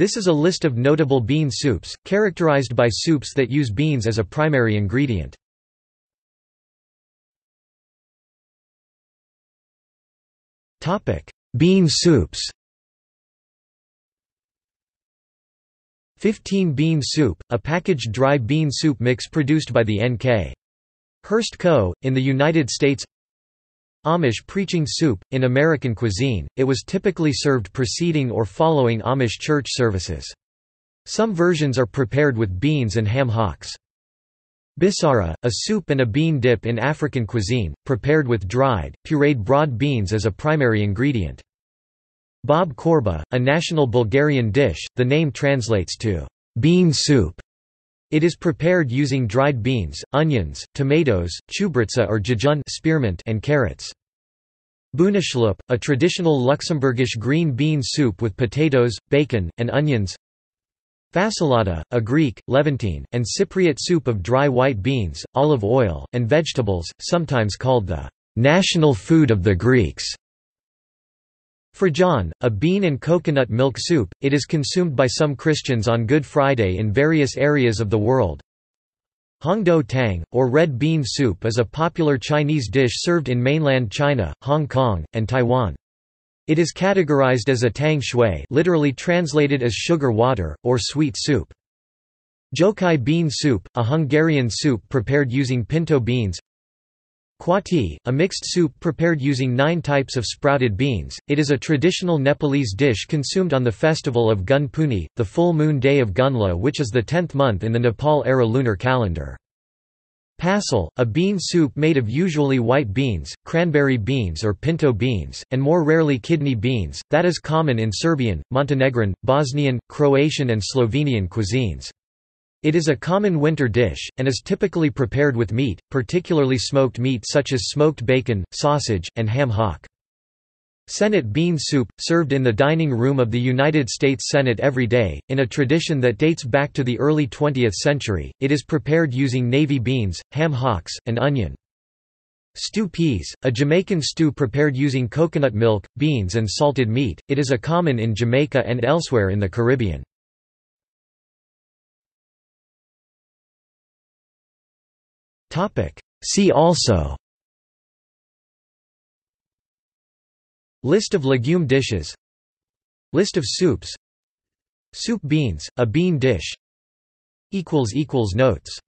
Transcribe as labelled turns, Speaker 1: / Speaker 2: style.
Speaker 1: This is a list of notable bean soups, characterized by soups that use beans as a primary ingredient. Bean soups 15 bean soup, a packaged dry bean soup
Speaker 2: mix produced by the N.K. Hearst Co., in the United States Amish preaching soup. In American cuisine, it was typically served preceding or following Amish church services. Some versions are prepared with beans and ham hocks. Bisara, a soup and a bean dip in African cuisine, prepared with dried, pureed broad beans as a primary ingredient. Bob korba, a national Bulgarian dish, the name translates to bean soup. It is prepared using dried beans, onions, tomatoes, chubritza or jejun spearmint and carrots. Bunashlop, a traditional Luxembourgish green bean soup with potatoes, bacon, and onions. Fassalata, a Greek, Levantine, and Cypriot soup of dry white beans, olive oil, and vegetables, sometimes called the national food of the Greeks. John, a bean and coconut milk soup, it is consumed by some Christians on Good Friday in various areas of the world. Hongdo tang, or red bean soup is a popular Chinese dish served in mainland China, Hong Kong, and Taiwan. It is categorized as a tang shui literally translated as sugar water, or sweet soup. Jokai bean soup, a Hungarian soup prepared using pinto beans Kwati, a mixed soup prepared using nine types of sprouted beans, it is a traditional Nepalese dish consumed on the festival of Gun Puni, the full moon day of Gunla which is the 10th month in the Nepal-era lunar calendar. Passel, a bean soup made of usually white beans, cranberry beans or pinto beans, and more rarely kidney beans, that is common in Serbian, Montenegrin, Bosnian, Croatian and Slovenian cuisines. It is a common winter dish, and is typically prepared with meat, particularly smoked meat such as smoked bacon, sausage, and ham hock. Senate bean soup, served in the dining room of the United States Senate every day, in a tradition that dates back to the early 20th century, it is prepared using navy beans, ham hocks, and onion. Stew peas, a Jamaican stew prepared using coconut milk, beans and salted meat, it is a common in Jamaica and
Speaker 1: elsewhere in the Caribbean. Topic. See also List of legume dishes List of soups Soup beans, a bean dish Notes